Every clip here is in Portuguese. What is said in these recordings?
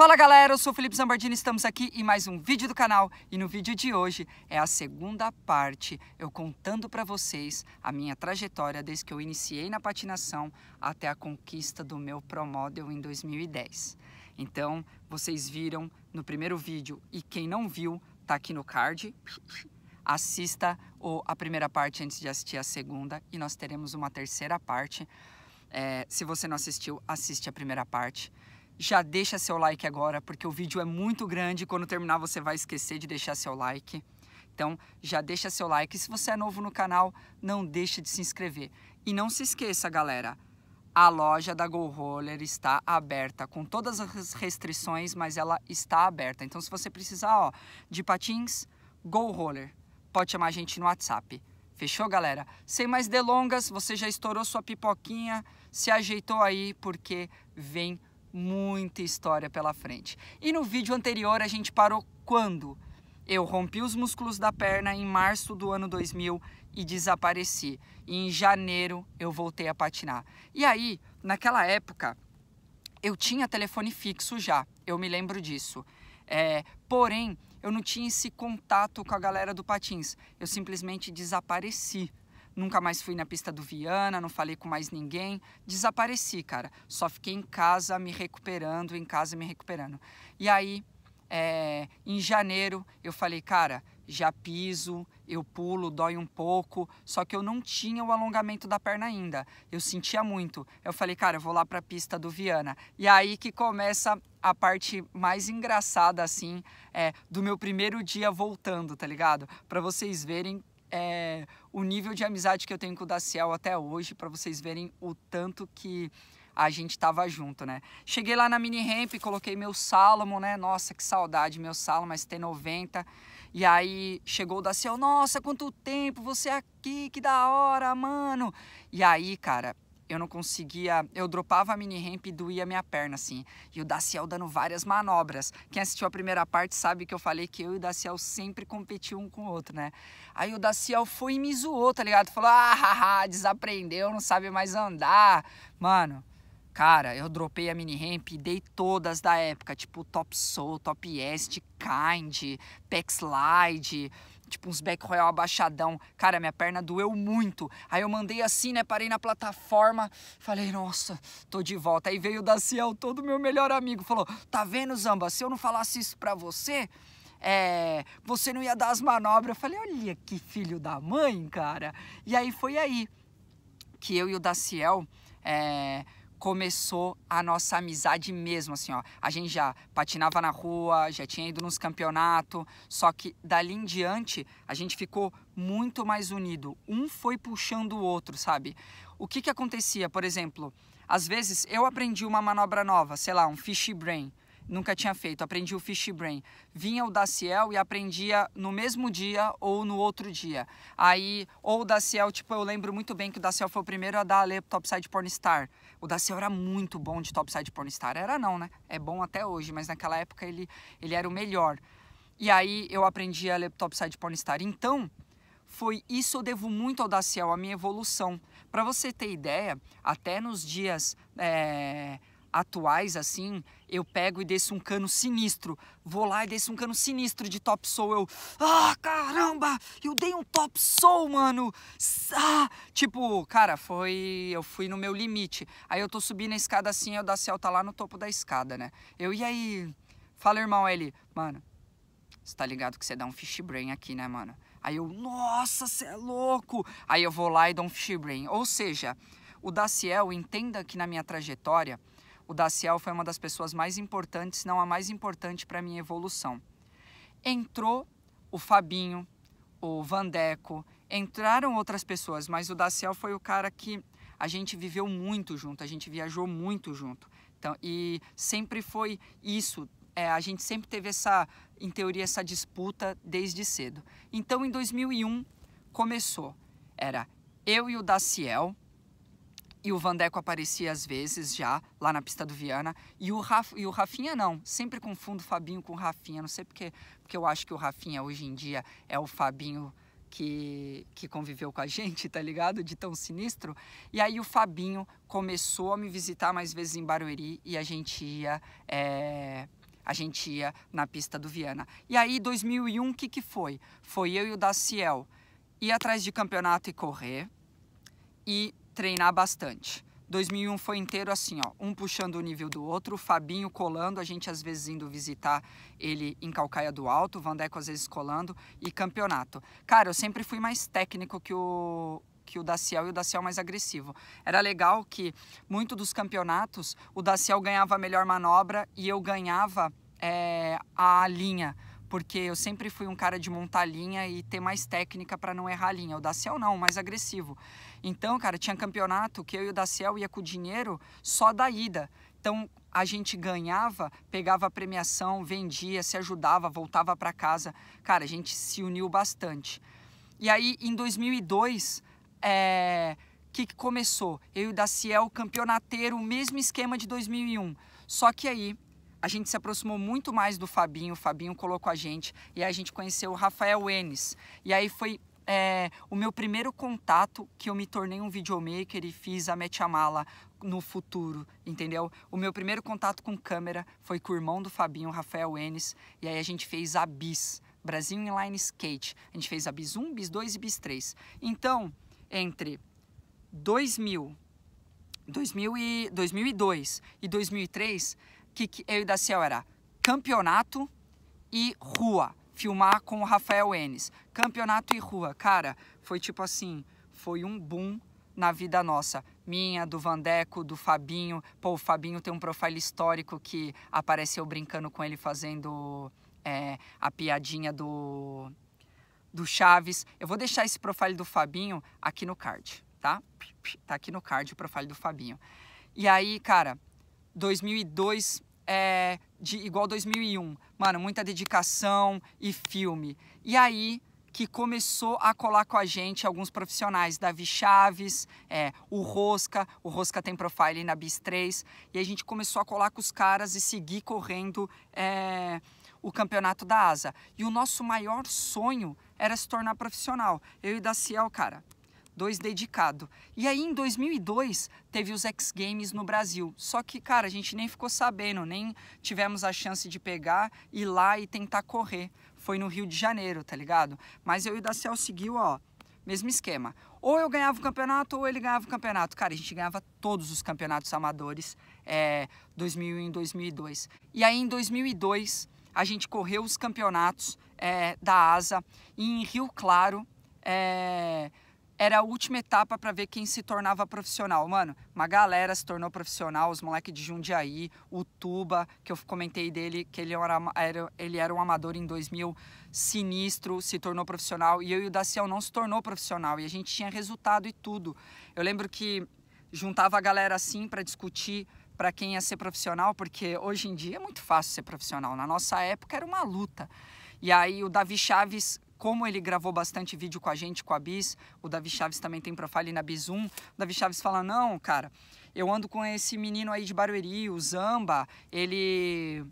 Fala galera, eu sou Felipe Zambardini, estamos aqui em mais um vídeo do canal e no vídeo de hoje é a segunda parte, eu contando para vocês a minha trajetória desde que eu iniciei na patinação até a conquista do meu Pro Model em 2010. Então, vocês viram no primeiro vídeo e quem não viu, tá aqui no card. Assista ou a primeira parte antes de assistir a segunda e nós teremos uma terceira parte. É, se você não assistiu, assiste a primeira parte já deixa seu like agora, porque o vídeo é muito grande. Quando terminar, você vai esquecer de deixar seu like. Então, já deixa seu like. E se você é novo no canal, não deixa de se inscrever. E não se esqueça, galera, a loja da Go Roller está aberta, com todas as restrições, mas ela está aberta. Então, se você precisar ó, de patins, Go Roller, pode chamar a gente no WhatsApp. Fechou, galera? Sem mais delongas, você já estourou sua pipoquinha, se ajeitou aí, porque vem muita história pela frente. E no vídeo anterior a gente parou quando? Eu rompi os músculos da perna em março do ano 2000 e desapareci. E em janeiro eu voltei a patinar. E aí, naquela época, eu tinha telefone fixo já, eu me lembro disso. É, porém, eu não tinha esse contato com a galera do Patins. Eu simplesmente desapareci. Nunca mais fui na pista do Viana, não falei com mais ninguém. Desapareci, cara. Só fiquei em casa me recuperando, em casa me recuperando. E aí, é, em janeiro, eu falei, cara, já piso, eu pulo, dói um pouco, só que eu não tinha o alongamento da perna ainda. Eu sentia muito. Eu falei, cara, eu vou lá para a pista do Viana. E aí que começa a parte mais engraçada assim, é, do meu primeiro dia voltando, tá ligado? Para vocês verem é, o nível de amizade que eu tenho com o Daciel até hoje, para vocês verem o tanto que a gente tava junto, né? Cheguei lá na mini ramp, coloquei meu Salomon, né? Nossa, que saudade, meu Salomon ST90. E aí chegou o Daciel, nossa, quanto tempo, você é aqui, que da hora, mano. E aí, cara, eu não conseguia. Eu dropava a mini ramp e doía minha perna, assim. E o Daciel dando várias manobras. Quem assistiu a primeira parte sabe que eu falei que eu e o Daciel sempre competiam um com o outro, né? Aí o Daciel foi e me zoou, tá ligado? Falou, ah, haha, desaprendeu, não sabe mais andar. Mano, Cara, eu dropei a mini ramp e dei todas da época, tipo Top Soul, Top Est, Kind, Pack Slide, tipo uns back royal abaixadão. Cara, minha perna doeu muito. Aí eu mandei assim, né? Parei na plataforma, falei, nossa, tô de volta. Aí veio o Daciel, todo meu melhor amigo, falou: tá vendo, Zamba? Se eu não falasse isso pra você. É, você não ia dar as manobras. Eu falei, olha que filho da mãe, cara. E aí foi aí que eu e o Daciel é, começou a nossa amizade mesmo, assim, ó. A gente já patinava na rua, já tinha ido nos campeonatos, só que dali em diante a gente ficou muito mais unido. Um foi puxando o outro, sabe? O que que acontecia, por exemplo, às vezes eu aprendi uma manobra nova, sei lá, um fish brain nunca tinha feito. Aprendi o Fish Brain. Vinha o Daciel e aprendia no mesmo dia ou no outro dia. Aí, ou o Daciel, tipo, eu lembro muito bem que o Daciel foi o primeiro a dar a ler Topside Pornstar. O Daciel era muito bom de topside pornstar. Era não, né? É bom até hoje, mas naquela época ele, ele era o melhor. E aí eu aprendi a ler topside pornstar. Então, foi isso eu devo muito ao Daciel, a minha evolução. Para você ter ideia, até nos dias é, atuais assim, eu pego e desço um cano sinistro. Vou lá e desço um cano sinistro de top soul. Eu, ah, caramba, eu dei um top soul, mano. Ah, tipo, cara, foi, eu fui no meu limite. Aí eu tô subindo a escada assim, eu da Celta tá lá no topo da escada, né? Eu e aí, fala irmão ele, mano, você tá ligado que você dá um fish brain aqui, né, mano? Aí eu, nossa, você é louco. Aí eu vou lá e dou um fish brain. Ou seja, o Daciel entenda que na minha trajetória o Daciel foi uma das pessoas mais importantes, se não a mais importante para minha evolução. Entrou o Fabinho, o Vandeco, entraram outras pessoas, mas o Daciel foi o cara que a gente viveu muito junto, a gente viajou muito junto. Então, e sempre foi isso, é, a gente sempre teve essa, em teoria, essa disputa desde cedo. Então, em 2001 começou, era eu e o Daciel, e o Vandeco aparecia às vezes já, lá na pista do Viana. E o, Raf, e o Rafinha não. Sempre confundo o Fabinho com o Rafinha. Não sei porquê. Porque eu acho que o Rafinha hoje em dia é o Fabinho que, que conviveu com a gente, tá ligado? De tão sinistro. E aí o Fabinho começou a me visitar mais vezes em Barueri e a gente ia. É a gente ia na pista do Viana. E aí, 2001, o que, que foi? Foi eu e o Daciel ir atrás de campeonato e correr, e treinar bastante. 2001 foi inteiro assim, ó, um puxando o nível do outro, Fabinho colando, a gente às vezes indo visitar ele em Calcaia do Alto, Vandeco às vezes colando e campeonato. Cara, eu sempre fui mais técnico que o que o Daciel e o Daciel mais agressivo. Era legal que muito dos campeonatos o Daciel ganhava a melhor manobra e eu ganhava é, a linha porque eu sempre fui um cara de montar linha e ter mais técnica para não errar a linha. O Daciel não, mais agressivo. Então, cara, tinha campeonato que eu e o Daciel ia com o dinheiro só da ida. Então, a gente ganhava, pegava a premiação, vendia, se ajudava, voltava para casa. Cara, a gente se uniu bastante. E aí, em 2002, é que, que começou? Eu e o Daciel, campeonateiro, o mesmo esquema de 2001. Só que aí a gente se aproximou muito mais do Fabinho, o Fabinho colocou a gente, e aí a gente conheceu o Rafael Enes. E aí foi é, o meu primeiro contato que eu me tornei um videomaker e fiz a Metiamala no futuro, entendeu? O meu primeiro contato com câmera foi com o irmão do Fabinho, Rafael Enes, e aí a gente fez a Bis, Brasil Inline Skate. A gente fez a Bis 1, Bis 2 e Bis 3. Então, entre 2000, 2000 e, 2002 e 2003, que, que eu e Daciel era campeonato e rua filmar com o Rafael Enes. Campeonato e rua, cara, foi tipo assim, foi um boom na vida nossa. Minha, do Vandeco, do Fabinho. Pô, o Fabinho tem um profile histórico que apareceu brincando com ele fazendo é, a piadinha do, do Chaves. Eu vou deixar esse profile do Fabinho aqui no card, tá? Tá aqui no card o profile do Fabinho. E aí, cara, 2002 é, de igual 2001. Mano, muita dedicação e filme. E aí que começou a colar com a gente alguns profissionais, Davi Chaves, é, o Rosca, o Rosca tem profile na BIS 3, e a gente começou a colar com os caras e seguir correndo é, o campeonato da ASA. E o nosso maior sonho era se tornar profissional. Eu e Daciel, cara, 2 dedicado. E aí em 2002 teve os X Games no Brasil. Só que, cara, a gente nem ficou sabendo, nem tivemos a chance de pegar, e lá e tentar correr. Foi no Rio de Janeiro, tá ligado? Mas eu e o Daciel seguiu, ó, mesmo esquema. Ou eu ganhava o campeonato ou ele ganhava o campeonato. Cara, a gente ganhava todos os campeonatos amadores é, 2001 e 2002. E aí em 2002 a gente correu os campeonatos é, da ASA em Rio Claro. É, era a última etapa para ver quem se tornava profissional. Mano, uma galera se tornou profissional, os moleques de Jundiaí, o Tuba, que eu comentei dele, que ele era, era, ele era um amador em 2000, sinistro, se tornou profissional. E eu e o Daciel não se tornou profissional. E a gente tinha resultado e tudo. Eu lembro que juntava a galera assim para discutir para quem ia ser profissional, porque hoje em dia é muito fácil ser profissional. Na nossa época era uma luta. E aí o Davi Chaves como ele gravou bastante vídeo com a gente, com a Bis, o Davi Chaves também tem profile na Bis 1, o Davi Chaves fala, não, cara, eu ando com esse menino aí de Barueri, o Zamba, ele...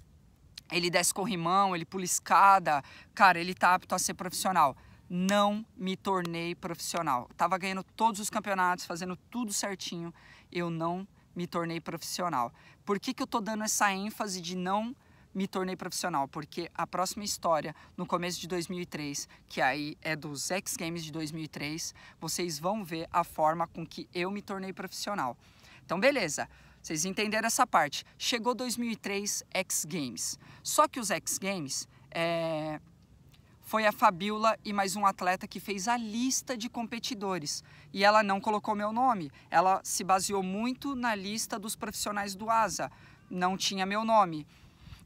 Ele desce corrimão, ele pula escada, cara, ele tá apto a ser profissional não me tornei profissional. tava ganhando todos os campeonatos, fazendo tudo certinho, eu não me tornei profissional. Por que, que eu tô dando essa ênfase de não me tornei profissional, porque a próxima história, no começo de 2003, que aí é dos X Games de 2003, vocês vão ver a forma com que eu me tornei profissional. Então, beleza. Vocês entenderam essa parte. Chegou 2003 X Games. Só que os X Games é... foi a Fabiola e mais um atleta que fez a lista de competidores. E ela não colocou meu nome. Ela se baseou muito na lista dos profissionais do ASA. Não tinha meu nome.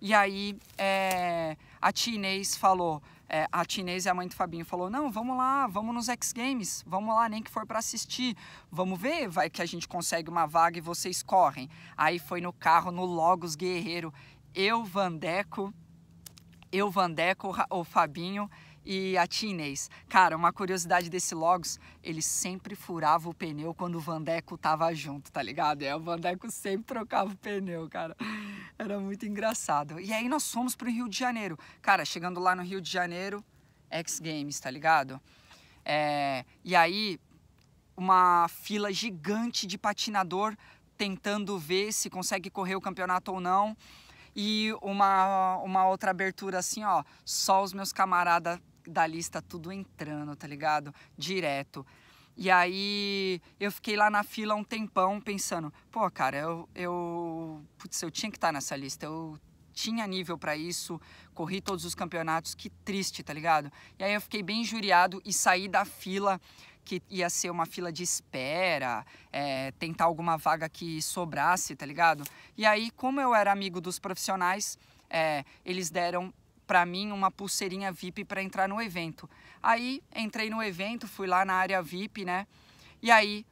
E aí é, a tia falou, é, a tia e a mãe do Fabinho falou, não, vamos lá, vamos nos X Games, vamos lá, nem que for para assistir, vamos ver, vai que a gente consegue uma vaga e vocês correm. Aí foi no carro, no Logos Guerreiro, eu, Vandeco, eu, Vandeco, o Fabinho e a tia Cara, uma curiosidade desse Logos, ele sempre furava o pneu quando o Vandeco tava junto, tá ligado? É, o Vandeco sempre trocava o pneu, cara. Era muito engraçado. E aí nós fomos pro Rio de Janeiro. Cara, chegando lá no Rio de Janeiro, X Games, tá ligado? É, e aí, uma fila gigante de patinador tentando ver se consegue correr o campeonato ou não. E uma, uma outra abertura assim, ó, só os meus camaradas da lista tudo entrando, tá ligado? Direto. E aí eu fiquei lá na fila um tempão pensando, pô, cara, eu, eu putz, eu tinha que estar tá nessa lista, eu tinha nível para isso, corri todos os campeonatos, que triste, tá ligado? E aí eu fiquei bem injuriado e saí da fila que ia ser uma fila de espera, é, tentar alguma vaga que sobrasse, tá ligado? E aí, como eu era amigo dos profissionais, é, eles deram para mim uma pulseirinha VIP para entrar no evento. Aí entrei no evento, fui lá na área VIP, né? E aí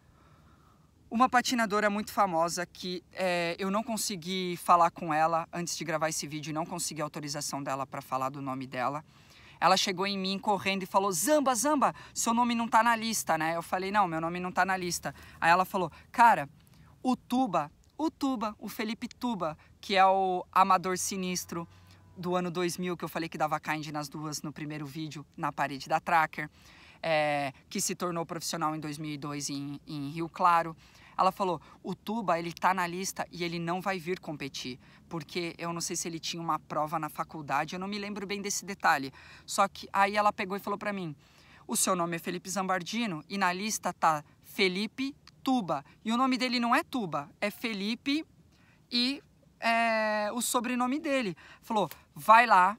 uma patinadora muito famosa que é, eu não consegui falar com ela antes de gravar esse vídeo, não consegui autorização dela para falar do nome dela. Ela chegou em mim correndo e falou: Zamba, Zamba, seu nome não tá na lista, né? Eu falei: Não, meu nome não tá na lista. Aí ela falou: Cara, o Tuba, o Tuba, o Felipe Tuba, que é o amador sinistro, do ano 2000 que eu falei que dava kind nas duas no primeiro vídeo na parede da Tracker, é, que se tornou profissional em 2002 em, em Rio Claro. Ela falou: o Tuba ele tá na lista e ele não vai vir competir, porque eu não sei se ele tinha uma prova na faculdade, eu não me lembro bem desse detalhe. Só que aí ela pegou e falou para mim: o seu nome é Felipe Zambardino e na lista tá Felipe Tuba. E o nome dele não é Tuba, é Felipe e é, o sobrenome dele. Falou, vai lá,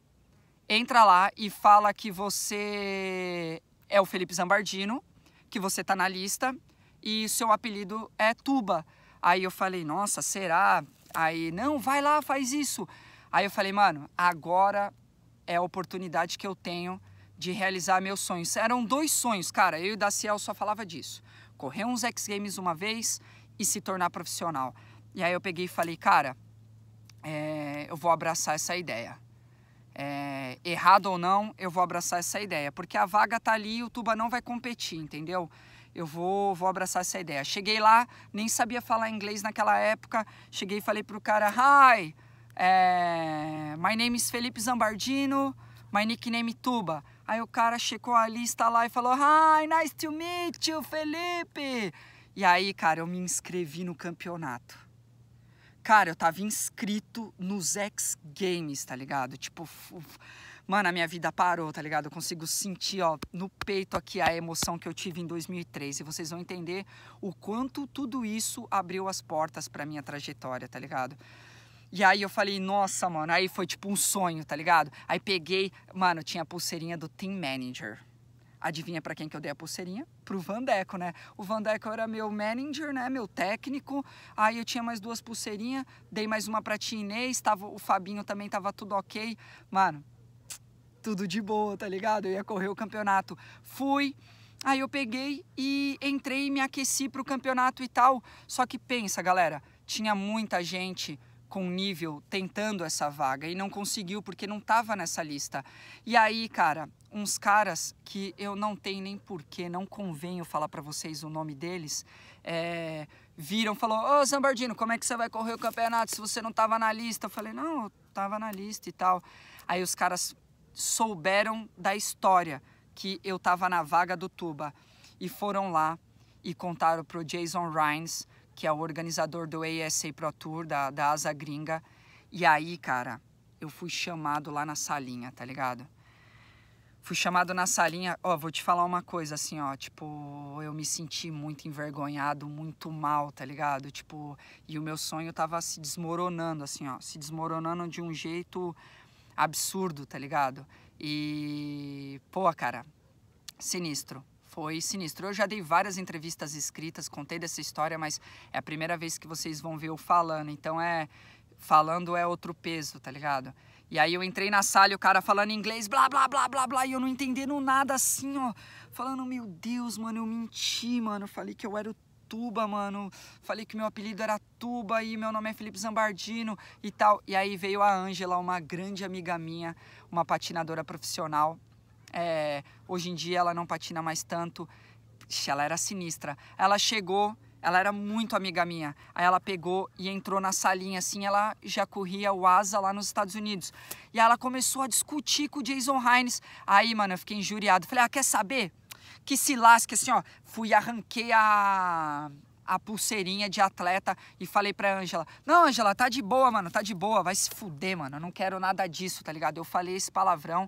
entra lá e fala que você é o Felipe Zambardino, que você tá na lista e seu apelido é Tuba. Aí eu falei, nossa, será? Aí, não, vai lá, faz isso. Aí eu falei, mano, agora é a oportunidade que eu tenho de realizar meus sonhos. Eram dois sonhos, cara. Eu e o Daciel só falava disso. Correr uns X Games uma vez e se tornar profissional. E aí eu peguei e falei, cara, é, eu vou abraçar essa ideia. É, errado ou não, eu vou abraçar essa ideia, porque a vaga tá ali e o Tuba não vai competir, entendeu? Eu vou, vou abraçar essa ideia. Cheguei lá, nem sabia falar inglês naquela época. Cheguei e falei pro cara: Hi, é, my name is Felipe Zambardino, my nickname é Tuba. Aí o cara checou a lista lá e falou: Hi, nice to meet you, Felipe. E aí, cara, eu me inscrevi no campeonato. Cara, eu tava inscrito nos X Games, tá ligado? Tipo, uf, mano, a minha vida parou, tá ligado? Eu consigo sentir, ó, no peito aqui a emoção que eu tive em 2003. E vocês vão entender o quanto tudo isso abriu as portas pra minha trajetória, tá ligado? E aí eu falei, nossa, mano, aí foi tipo um sonho, tá ligado? Aí peguei, mano, tinha a pulseirinha do Team Manager. Adivinha para quem que eu dei a pulseirinha? Pro Vandeco, né? O Vandeco era meu manager, né? Meu técnico. Aí eu tinha mais duas pulseirinhas, dei mais uma pra tia Inês, tava, o Fabinho também tava tudo ok. Mano, tudo de boa, tá ligado? Eu ia correr o campeonato. Fui. Aí eu peguei e entrei e me aqueci pro campeonato e tal. Só que pensa, galera, tinha muita gente com nível tentando essa vaga e não conseguiu porque não estava nessa lista. E aí, cara, uns caras que eu não tenho nem porquê, não convenho falar para vocês o nome deles, é, viram, falou: "Ô, Zambardino, como é que você vai correr o campeonato se você não estava na lista?" Eu falei: "Não, eu tava na lista e tal". Aí os caras souberam da história que eu tava na vaga do Tuba e foram lá e contaram pro Jason Rhines que é o organizador do ASA Pro Tour, da, da Asa Gringa. E aí, cara, eu fui chamado lá na salinha, tá ligado? Fui chamado na salinha, ó, vou te falar uma coisa assim, ó, tipo, eu me senti muito envergonhado, muito mal, tá ligado? Tipo, e o meu sonho tava se desmoronando, assim, ó, se desmoronando de um jeito absurdo, tá ligado? E, pô, cara, sinistro. Foi sinistro. Eu já dei várias entrevistas escritas, contei dessa história, mas é a primeira vez que vocês vão ver eu falando. Então é. Falando é outro peso, tá ligado? E aí eu entrei na sala e o cara falando inglês, blá, blá, blá, blá, blá, e eu não entendendo nada assim, ó. Falando, meu Deus, mano, eu menti, mano. Falei que eu era o Tuba, mano. Falei que meu apelido era Tuba e meu nome é Felipe Zambardino e tal. E aí veio a Ângela, uma grande amiga minha, uma patinadora profissional, é, hoje em dia ela não patina mais tanto. Ixi, ela era sinistra. Ela chegou, ela era muito amiga minha. Aí ela pegou e entrou na salinha assim, ela já corria o asa lá nos Estados Unidos. E ela começou a discutir com o Jason Hines. Aí, mano, eu fiquei injuriado. Falei, ah, quer saber? Que se lasque, assim, ó. Fui, arranquei a, a pulseirinha de atleta e falei pra Angela: não, Angela, tá de boa, mano, tá de boa, vai se fuder, mano, eu não quero nada disso, tá ligado? Eu falei esse palavrão,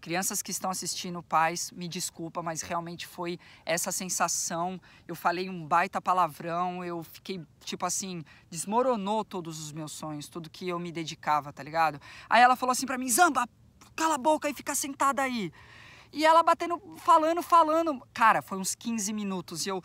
Crianças que estão assistindo, pais, me desculpa, mas realmente foi essa sensação. Eu falei um baita palavrão, eu fiquei tipo assim, desmoronou todos os meus sonhos, tudo que eu me dedicava, tá ligado? Aí ela falou assim para mim: "Zamba, cala a boca e fica sentada aí". E ela batendo, falando, falando. Cara, foi uns 15 minutos e eu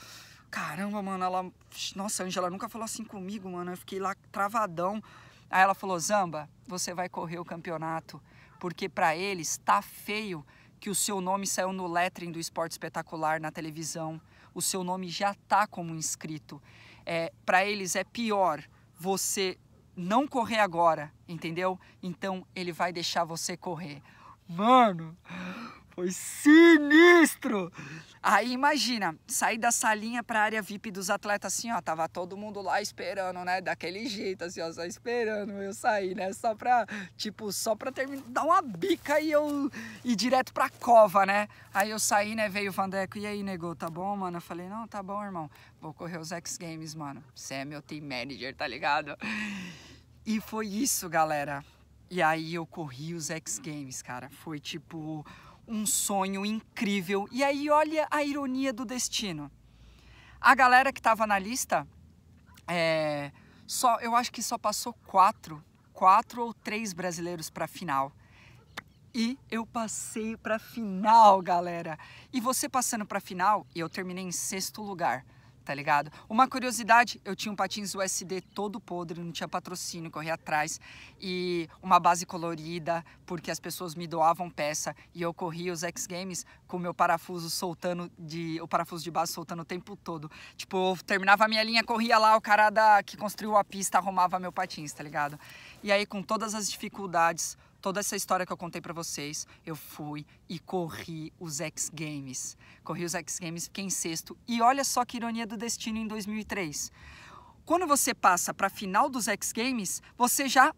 Caramba, mano, ela. Nossa, Angela nunca falou assim comigo, mano. Eu fiquei lá travadão. Aí ela falou: Zamba, você vai correr o campeonato porque para eles está feio que o seu nome saiu no lettering do esporte espetacular na televisão, o seu nome já está como inscrito. É, para eles é pior você não correr agora, entendeu? Então ele vai deixar você correr. Mano, foi sinistro! Aí imagina, saí da salinha pra área VIP dos atletas assim, ó, tava todo mundo lá esperando, né, daquele jeito assim, ó, só esperando eu sair, né, só pra, tipo, só pra terminar, dar uma bica e eu ir direto pra cova, né. Aí eu saí, né, veio o Vandeco, e aí, negou tá bom, mano? Eu falei, não, tá bom, irmão, vou correr os X Games, mano, você é meu team manager, tá ligado? E foi isso, galera. E aí eu corri os X Games, cara, foi tipo um sonho incrível. E aí, olha a ironia do destino. A galera que estava na lista, é, só, eu acho que só passou quatro, quatro ou três brasileiros para a final. E eu passei para a final, galera. E você passando para a final, eu terminei em sexto lugar tá ligado? Uma curiosidade, eu tinha um patins USD todo podre, não tinha patrocínio, corri atrás e uma base colorida, porque as pessoas me doavam peça e eu corri os X Games com o meu parafuso soltando de o parafuso de base soltando o tempo todo. Tipo, eu terminava a minha linha, corria lá, o cara da que construiu a pista arrumava meu patins, tá ligado? E aí com todas as dificuldades, toda essa história que eu contei para vocês, eu fui e corri os X Games. Corri os X Games, fiquei em sexto. E olha só que ironia do destino em 2003. Quando você passa para a final dos X Games, você já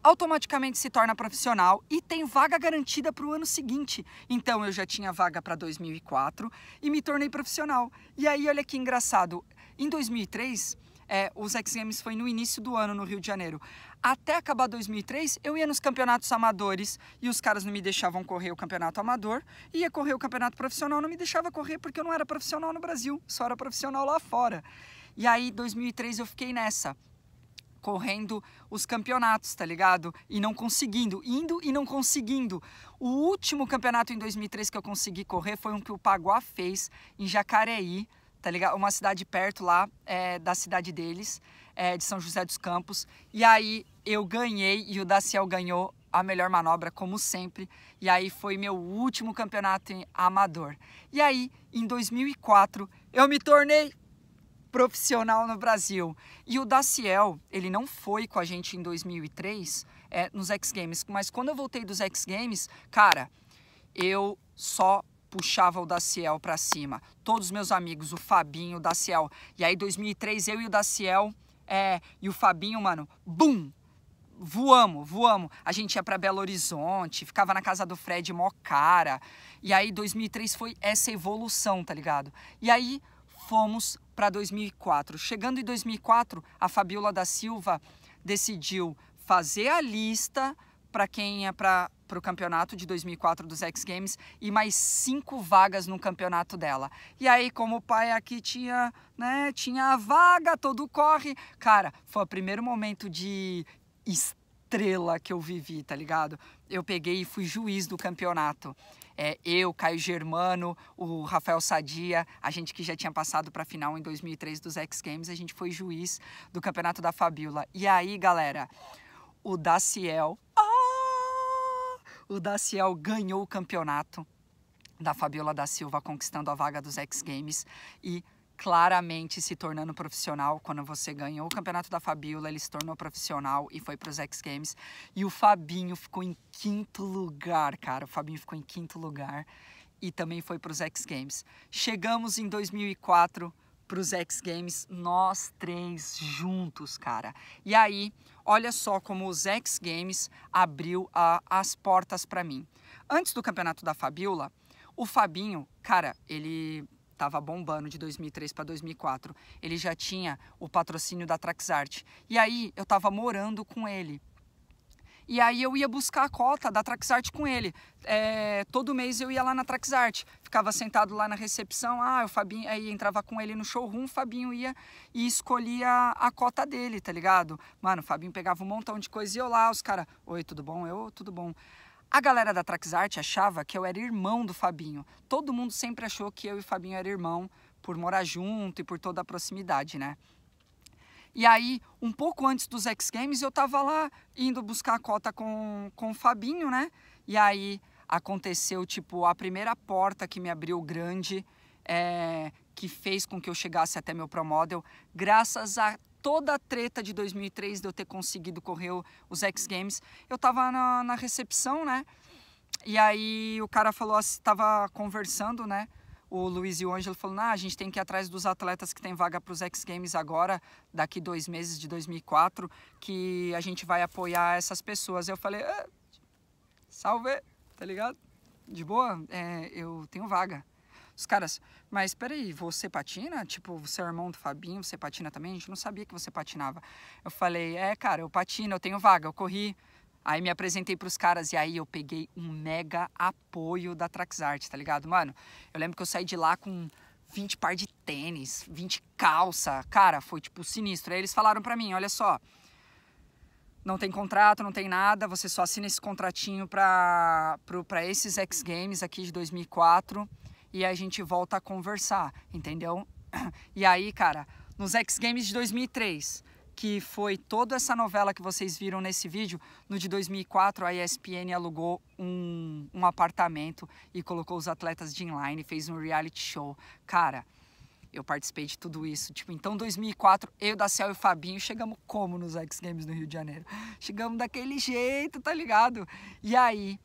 automaticamente se torna profissional e tem vaga garantida para o ano seguinte. Então eu já tinha vaga para 2004 e me tornei profissional. E aí olha que engraçado, em 2003 é, os X Games foi no início do ano no Rio de Janeiro. Até acabar 2003, eu ia nos campeonatos amadores e os caras não me deixavam correr o campeonato amador. Ia correr o campeonato profissional, não me deixava correr porque eu não era profissional no Brasil, só era profissional lá fora. E aí, 2003, eu fiquei nessa correndo os campeonatos, tá ligado? E não conseguindo, indo e não conseguindo. O último campeonato em 2003 que eu consegui correr foi um que o Paguá fez em Jacareí, tá ligado? Uma cidade perto lá é, da cidade deles, é, de São José dos Campos. E aí eu ganhei e o Daciel ganhou a melhor manobra, como sempre. E aí foi meu último campeonato amador. E aí, em 2004, eu me tornei profissional no Brasil. E o Daciel, ele não foi com a gente em 2003 é, nos X Games, mas quando eu voltei dos X Games, cara, eu só puxava o Daciel para cima. Todos meus amigos, o Fabinho, o Daciel. E aí, 2003, eu e o Daciel é, e o Fabinho, mano, bum! Voamos, voamos. A gente ia para Belo Horizonte, ficava na casa do Fred mó cara. E aí, 2003 foi essa evolução, tá ligado? E aí, fomos para 2004. Chegando em 2004, a Fabiola da Silva decidiu fazer a lista para quem é para para o campeonato de 2004 dos X Games e mais cinco vagas no campeonato dela. E aí, como o pai aqui tinha, né, tinha a vaga, todo corre, cara, foi o primeiro momento de estrela que eu vivi, tá ligado? Eu peguei e fui juiz do campeonato. É, eu, Caio Germano, o Rafael Sadia, a gente que já tinha passado para a final em 2003 dos X Games, a gente foi juiz do campeonato da Fabiola. E aí, galera, o Daciel, o Daciel ganhou o campeonato da Fabiola da Silva, conquistando a vaga dos X Games e claramente se tornando profissional. Quando você ganhou o campeonato da Fabiola, ele se tornou profissional e foi para os X Games. E o Fabinho ficou em quinto lugar, cara. O Fabinho ficou em quinto lugar e também foi para os X Games. Chegamos em 2004 para os X Games, nós três juntos, cara. E aí, olha só como os X Games abriu a, as portas para mim. Antes do campeonato da Fabiola, o Fabinho, cara, ele estava bombando de 2003 para 2004. Ele já tinha o patrocínio da Traxart. E aí eu estava morando com ele e aí eu ia buscar a cota da Traxart com ele. É, todo mês eu ia lá na Traxart, ficava sentado lá na recepção, ah, o Fabinho, aí entrava com ele no showroom, o Fabinho ia e escolhia a cota dele, tá ligado? Mano, o Fabinho pegava um montão de coisa e eu lá, os caras, oi, tudo bom? Eu, tudo bom. A galera da Traxart achava que eu era irmão do Fabinho. Todo mundo sempre achou que eu e o Fabinho era irmão por morar junto e por toda a proximidade, né? E aí, um pouco antes dos X Games, eu tava lá indo buscar a cota com, com o Fabinho, né? E aí aconteceu, tipo, a primeira porta que me abriu grande, é, que fez com que eu chegasse até meu promodel, graças a toda a treta de 2003 de eu ter conseguido correr os X Games. Eu tava na, na recepção, né? E aí o cara falou assim, tava conversando, né? o Luiz e o Ângelo falaram: ah, a gente tem que ir atrás dos atletas que tem vaga para os X Games agora, daqui dois meses de 2004, que a gente vai apoiar essas pessoas. Eu falei, ah, salve, tá ligado? De boa, é, eu tenho vaga. Os caras, mas peraí, você patina? Tipo, você é irmão do Fabinho, você patina também? A gente não sabia que você patinava. Eu falei, é, cara, eu patino, eu tenho vaga, eu corri Aí me apresentei pros caras e aí eu peguei um mega apoio da Traxart, tá ligado, mano? Eu lembro que eu saí de lá com 20 par de tênis, 20 calça. Cara, foi tipo sinistro. Aí eles falaram pra mim, olha só, não tem contrato, não tem nada, você só assina esse contratinho para esses X Games aqui de 2004 e a gente volta a conversar, entendeu? E aí, cara, nos X Games de 2003, que foi toda essa novela que vocês viram nesse vídeo. No de 2004, a ESPN alugou um, um apartamento e colocou os atletas de inline, fez um reality show. Cara, eu participei de tudo isso. Tipo, então 2004, eu, Daciel e o Fabinho chegamos como nos X Games no Rio de Janeiro? Chegamos daquele jeito, tá ligado? E aí,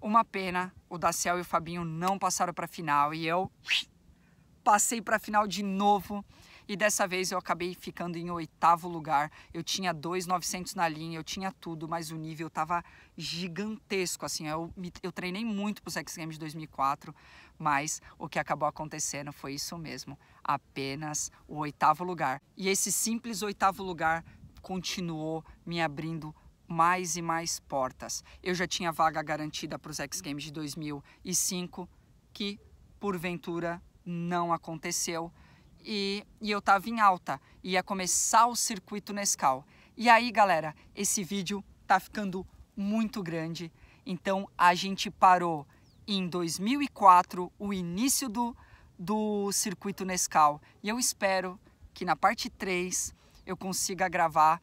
uma pena, o Daciel e o Fabinho não passaram para final e eu passei para final de novo e dessa vez eu acabei ficando em oitavo lugar. Eu tinha dois 900 na linha, eu tinha tudo, mas o nível estava gigantesco, assim, eu, eu treinei muito para os X Games de 2004, mas o que acabou acontecendo foi isso mesmo, apenas o oitavo lugar. E esse simples oitavo lugar continuou me abrindo mais e mais portas. Eu já tinha vaga garantida para os X Games de 2005, que porventura não aconteceu, e, e eu estava em alta, ia começar o circuito Nescau. E aí, galera, esse vídeo tá ficando muito grande, então a gente parou em 2004 o início do, do circuito Nescau e eu espero que na parte 3 eu consiga gravar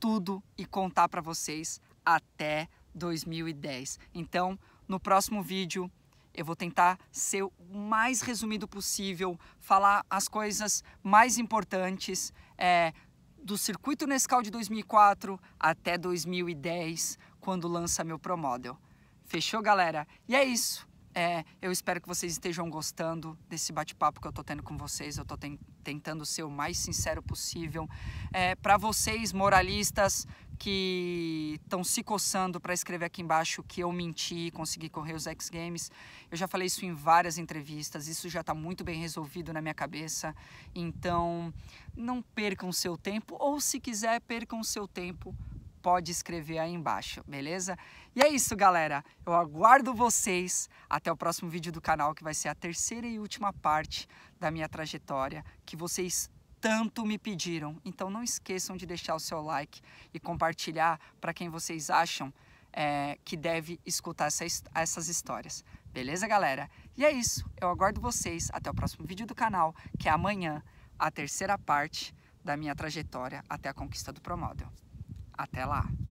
tudo e contar para vocês até 2010. Então, no próximo vídeo eu vou tentar ser o mais resumido possível, falar as coisas mais importantes é, do circuito Nescau de 2004 até 2010, quando lança meu ProModel. Fechou, galera? E é isso. É, eu espero que vocês estejam gostando desse bate-papo que eu estou tendo com vocês. Eu estou tendo tentando ser o mais sincero possível. É, para vocês, moralistas, que estão se coçando para escrever aqui embaixo que eu menti e consegui correr os X Games. Eu já falei isso em várias entrevistas, isso já está muito bem resolvido na minha cabeça. Então, não percam seu tempo, ou se quiser, percam seu tempo pode escrever aí embaixo, beleza? E é isso, galera. Eu aguardo vocês até o próximo vídeo do canal, que vai ser a terceira e última parte da minha trajetória, que vocês tanto me pediram. Então não esqueçam de deixar o seu like e compartilhar para quem vocês acham é, que deve escutar essa, essas histórias. Beleza, galera? E é isso. Eu aguardo vocês até o próximo vídeo do canal, que é amanhã, a terceira parte da minha trajetória até a conquista do Promodel. Até lá!